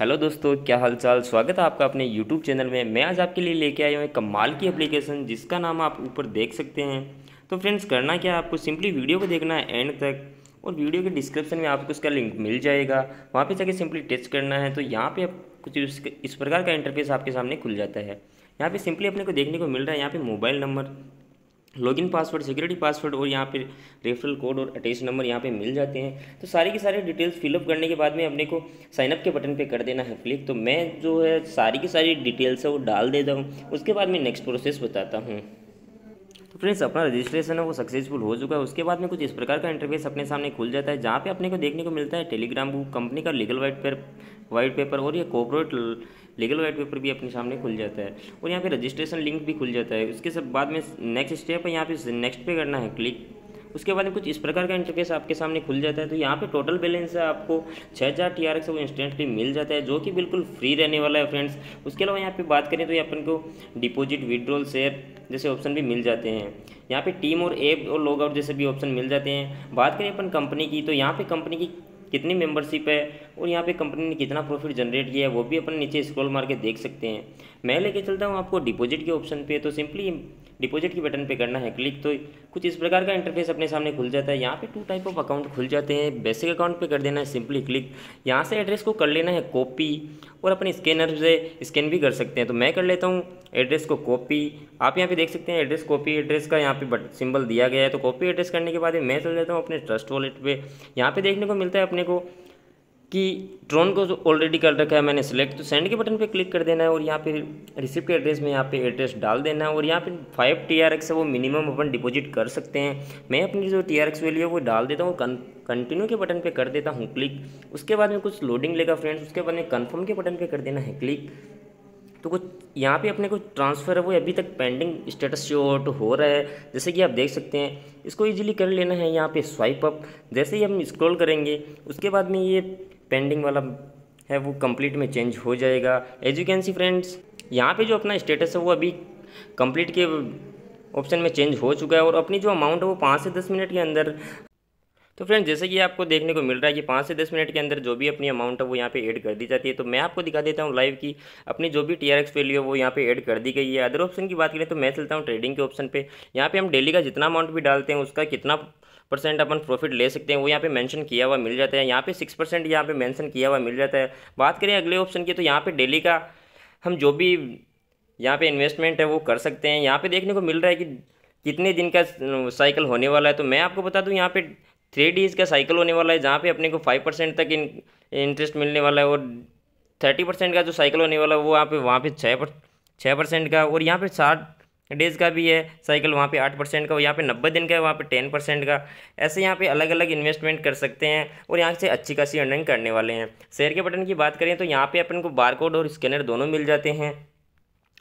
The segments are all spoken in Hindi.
हेलो दोस्तों क्या हालचाल स्वागत है आपका अपने यूट्यूब चैनल में मैं आज आपके लिए लेके आया हूँ एक कमाल की एप्लीकेशन जिसका नाम आप ऊपर देख सकते हैं तो फ्रेंड्स करना क्या आपको सिंपली वीडियो को देखना है एंड तक और वीडियो के डिस्क्रिप्शन में आपको इसका लिंक मिल जाएगा वहाँ पर जाके सिंपली टच करना है तो यहाँ पर कुछ इस प्रकार का इंटरफेस आपके सामने खुल जाता है यहाँ पर सिंपली अपने को देखने को मिल रहा है यहाँ पर mobile number login password security password और यहाँ पे रेफरल कोड और अटैच नंबर यहाँ पे मिल जाते हैं तो सारी की सारी डिटेल्स फिलअप करने के बाद में अपने को साइनअप के बटन पे कर देना है क्लिक तो मैं जो है सारी की सारी डिटेल्स है वो डाल देता हूँ उसके बाद मैं नेक्स्ट प्रोसेस बताता हूँ फ्रेंड्स अपना रजिस्ट्रेशन है वो सक्सेसफुल हो चुका है उसके बाद में कुछ इस प्रकार का इंटरफेस अपने सामने खुल जाता है जहाँ पे अपने को देखने को मिलता है टेलीग्राम बुक कंपनी का legal white paper white paper और ये कॉपोरेट लीगल वाइट पेपर भी अपने सामने खुल जाता है और यहाँ पे रजिस्ट्रेशन लिंक भी खुल जाता है उसके सब बाद में नेक्स्ट स्टेप है यहाँ पे नेक्स्ट पे करना है क्लिक उसके बाद में कुछ इस प्रकार का इंटरफेस आपके सामने खुल जाता है तो यहाँ पे टोटल बैलेंस है आपको छः हज़ार टी आर एक्स वो इंस्टेंटली मिल जाता है जो कि बिल्कुल फ्री रहने वाला है फ्रेंड्स उसके अलावा यहाँ पे बात करें तो ये अपन को डिपॉजिट विड्रॉल शेयर जैसे ऑप्शन भी मिल जाते हैं यहाँ पर टीम और एप और लॉग आउट जैसे भी ऑप्शन मिल जाते हैं बात करें अपन कंपनी की तो यहाँ पर कंपनी की कितनी मेंबरशिप है और यहाँ पे कंपनी ने कितना प्रॉफिट जनरेट किया है वो भी अपन नीचे स्क्रॉल मार के देख सकते हैं मैं लेके चलता हूँ आपको डिपॉजिट के ऑप्शन पे तो सिंपली डिपॉजिट के बटन पे करना है क्लिक तो कुछ इस प्रकार का इंटरफेस अपने सामने खुल जाता है यहाँ पे टू टाइप ऑफ अकाउंट खुल जाते हैं बेसिक अकाउंट पे कर देना है सिंपली क्लिक यहाँ से एड्रेस को कर लेना है कॉपी और अपने स्कैनर से स्कैन भी कर सकते हैं तो मैं कर लेता हूँ एड्रेस को कॉपी आप यहाँ पे देख सकते हैं एड्रेस कॉपी एड्रेस का यहाँ पे बट सिंबल दिया गया है तो कॉपी एड्रेस करने के बाद मैं चल जाता हूँ अपने ट्रस्ट वॉलेट पर यहाँ पर देखने को मिलता है अपने को कि ड्रोन को जो ऑलरेडी कर रखा है मैंने सेलेक्ट तो सेंड के बटन पे क्लिक कर देना है और यहाँ पे रिसिप्ट के एड्रेस में यहाँ पे एड्रेस डाल देना है और यहाँ पे फाइव टी आर एक्स है वो मिनिमम अपन डिपॉजिट कर सकते हैं मैं अपनी जो टी आर एक्स वैल्यू है वो डाल देता हूँ कंटिन्यू के बटन पे कर देता हूँ क्लिक उसके बाद में कुछ लोडिंग लेगा फ्रेंड्स उसके बाद में कन्फर्म के बटन पर कर देना है क्लिक तो कुछ यहाँ पे अपने को ट्रांसफ़र है वो अभी तक पेंडिंग स्टेटस शो आउट हो रहा है जैसे कि आप देख सकते हैं इसको इजीली कर लेना है यहाँ पे स्वाइप अप जैसे ही हम स्क्रॉल करेंगे उसके बाद में ये पेंडिंग वाला है वो कंप्लीट में चेंज हो जाएगा as you can see friends यहाँ पे जो अपना स्टेटस है वो अभी कंप्लीट के ऑप्शन में चेंज हो चुका है और अपनी जो अमाउंट है वो पाँच से दस मिनट के अंदर तो फ्रेंड जैसे कि आपको देखने को मिल रहा है कि पाँच से दस मिनट के अंदर जो भी अपनी अमाउंट है वो यहाँ पे ऐड कर दी जाती है तो मैं आपको दिखा देता हूँ लाइव की अपनी जो भी टी आर एक्स वैल्यू है वो यहाँ पे ऐड कर दी गई है अदर ऑप्शन की बात करें तो मैं चलता हूँ ट्रेडिंग के ऑप्शन पे यहाँ पे हम डेली का जितना अमाउंट भी डालते हैं उसका कितना परसेंट अपन प्रॉफिट ले सकते हैं वो यहाँ पे मेंशन किया हुआ मिल जाता है यहाँ पे सिक्स परसेंट यहाँ पे मेंशन किया हुआ मिल जाता है बात करें अगले ऑप्शन की तो यहाँ पे डेली का हम जो भी यहाँ पे इन्वेस्टमेंट है वो कर सकते हैं यहाँ पे देखने को मिल रहा है कि कितने दिन का साइकिल होने वाला है तो मैं आपको बता दूँ यहाँ पर थ्री डेज़ का साइकिल होने वाला है जहाँ पे अपने को फाइव परसेंट तक इन इंटरेस्ट मिलने वाला है और थर्टी परसेंट का जो साइकिल होने वाला है वो यहाँ पे वहाँ पे छः पर छः परसेंट का और यहाँ पे साठ डेज़ का भी है साइकिल वहाँ पे आठ परसेंट का और यहाँ पे नब्बे दिन का है वहाँ पे टेन परसेंट का ऐसे यहाँ पे अलग अलग इन्वेस्टमेंट कर सकते हैं और यहाँ से अच्छी खासी अर्निंग करने वाले हैं शेयर के बटन की बात करें तो यहाँ पे अपन को कोड और स्कैनर दोनों मिल जाते हैं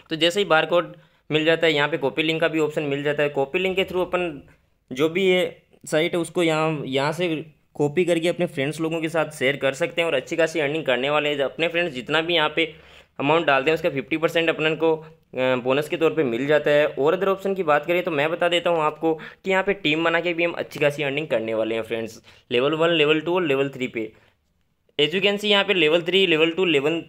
तो जैसे ही कोड मिल जाता है यहाँ पर कॉपी लिंक का भी ऑप्शन मिल जाता है कॉपी लिंक के थ्रू अपन जो भी है साइट है उसको यहाँ यहाँ से कॉपी करके अपने फ्रेंड्स लोगों के साथ शेयर कर सकते हैं और अच्छी खासी अर्निंग करने वाले हैं अपने फ्रेंड्स जितना भी यहाँ पे अमाउंट डालते हैं उसका फिफ्टी परसेंट अपन को बोनस के तौर पे मिल जाता है और अदर ऑप्शन की बात करें तो मैं बता देता हूँ आपको कि यहाँ पे टीम बना के भी हम अच्छी खासी अर्निंग करने वाले हैं friends level one level two और लेवल थ्री पे एजुकेंसी यहाँ पे level three level two level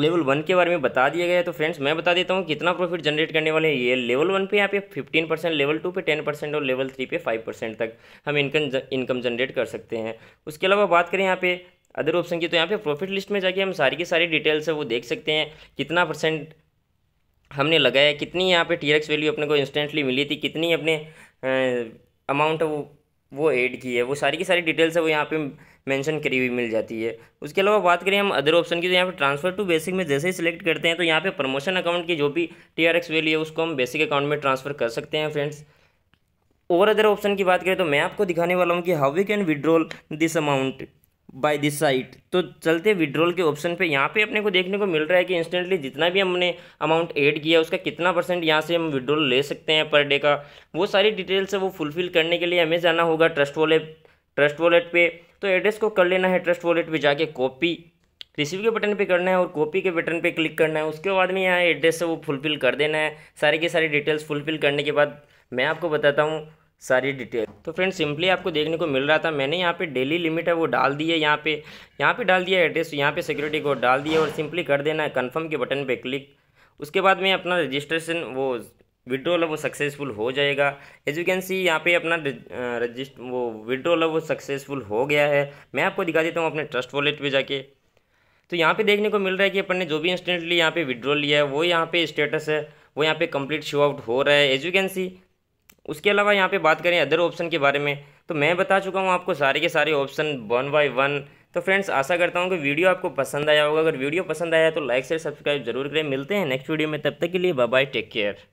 level one के बारे में बता दिया गया है तो फ्रेंड्स मैं बता देता हूँ कितना प्रॉफिट जनरेट करने वाले हैं ये लेवल वन पे यहाँ पे फिफ्टीन परसेंट लेवल टू पे टेन परसेंट और लेवल थ्री पे फाइव परसेंट तक हम इनकम इनकम जनरेट कर सकते हैं उसके अलावा बात करें यहाँ पे अदर ऑप्शन की तो यहाँ पे प्रॉफिट लिस्ट में जाके हम सारी की सारी डिटेल्स है वो देख सकते हैं कितना परसेंट हमने लगाया कितनी यहाँ पर टी वैल्यू अपने को इंस्टेंटली मिली थी कितनी अपने अमाउंट वो वो ऐड की है वो सारी की सारी डिटेल्स है वो यहाँ पे मेंशन करी हुई मिल जाती है उसके अलावा बात करें हम अदर ऑप्शन की तो यहाँ पे ट्रांसफ़र टू बेसिक में जैसे ही सिलेक्ट करते हैं तो यहाँ पे प्रमोशन अकाउंट की जो भी टी आर एक्स वैल्यू है उसको हम बेसिक अकाउंट में ट्रांसफ़र कर सकते हैं फ्रेंड्स और अदर ऑप्शन की बात करें तो मैं आपको दिखाने वाला हूँ कि how we can withdrawal this amount by this site तो चलते विड्रॉल के ऑप्शन पे यहाँ पे अपने को देखने को मिल रहा है कि इंस्टेंटली जितना भी हमने अमाउंट ऐड किया उसका कितना परसेंट यहाँ से हम विड्रॉल ले सकते हैं पर डे का वो सारी डिटेल्स है वो फुलफिल करने के लिए हमें जाना होगा ट्रस्ट वॉलेट ट्रस्ट वॉलेट पे तो एड्रेस को कर लेना है ट्रस्ट वॉलेट पे जाके कॉपी रिसीव के बटन पे करना है और कॉपी के बटन पे क्लिक करना है उसके बाद में यहाँ एड्रेस से वो फुलफिल कर देना है सारे के सारी डिटेल्स फुलफिल करने के बाद मैं आपको बताता हूँ सारी डिटेल तो फ्रेंड सिंपली आपको देखने को मिल रहा था मैंने यहाँ पे डेली लिमिट है वो डाल दी है यहाँ पे यहाँ पे डाल दिया एड्रेस यहाँ पे सिक्योरिटी कोड डाल दिया और सिंपली कर देना है कन्फर्म के बटन पे क्लिक उसके बाद में अपना रजिस्ट्रेशन वो विड्रॉल वो सक्सेसफुल हो जाएगा एज यू कैन सी यहाँ पे अपना रजिस्ट वो विड्रोल वो सक्सेसफुल हो गया है मैं आपको दिखा देता हूँ अपने ट्रस्ट वॉलेट पर जाके तो यहाँ पे देखने को मिल रहा है कि अपन ने जो भी इंस्टेंटली यहाँ पे विड्रॉल लिया है वो यहाँ पे स्टेटस है वो यहाँ पे कंप्लीट शो आउट हो रहा है एज यू कैन सी उसके अलावा यहाँ पे बात करें अदर ऑप्शन के बारे में तो मैं बता चुका हूँ आपको सारे के सारे ऑप्शन वन बाय वन तो फ्रेंड्स आशा करता हूँ कि वीडियो आपको पसंद आया होगा अगर वीडियो पसंद आया तो लाइक शेयर सब्सक्राइब जरूर करें मिलते हैं नेक्स्ट वीडियो में तब तक के लिए बाय बाय टेक केयर